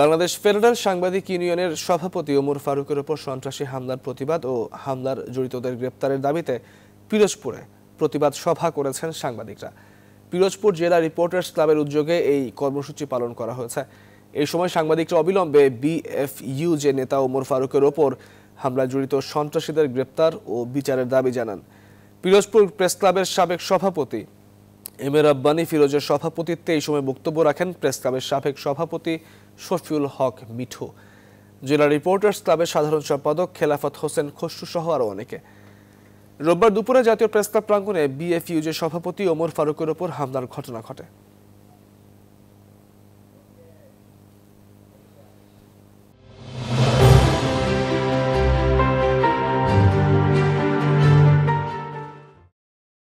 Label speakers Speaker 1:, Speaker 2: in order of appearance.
Speaker 1: Bangladesh federal সাংবাদিক ইউনিয়নের সভাপতি ওমর ফারুকের ওপর সন্ত্রাসী হামলার প্রতিবাদ ও হামলার জড়িতদের গ্রেপ্তারের দাবিতে পিরোজপুরে প্রতিবাদ সভা করেছেন সাংবাদিকরা পিরোজপুর জেলা রিপোর্টার্স ক্লাবের উদ্যোগে এই কর্মসূচি পালন করা হয়েছে এই সময় সাংবাদিকরা অবিলম্বে বিএফইউ যে নেতা ওমর ফারুকের ওপর হামলায় জড়িত সন্ত্রাসীদের গ্রেপ্তার ও বিচারের দাবি জানান পিরোজপুর প্রেস ক্লাবের সাবেক সভাপতি এম এ রব্বানি ফিরোজের সভাপতিত্বে এই সময় বক্তব্য রাখেন প্রেস ক্লাবের সাবেক সভাপতি শফিউল হক মিঠু জেলা রিপোর্টার্স ক্লাবের সাধারণ সম্পাদক খেলাফত হোসেন খসরু সহ আরও অনেকে রোববার দুপুরে জাতীয় প্রেস ক্লাব প্রাঙ্গণে বিএফইউজের সভাপতি ওমর ফারুকের ওপর হামলার ঘটনা ঘটে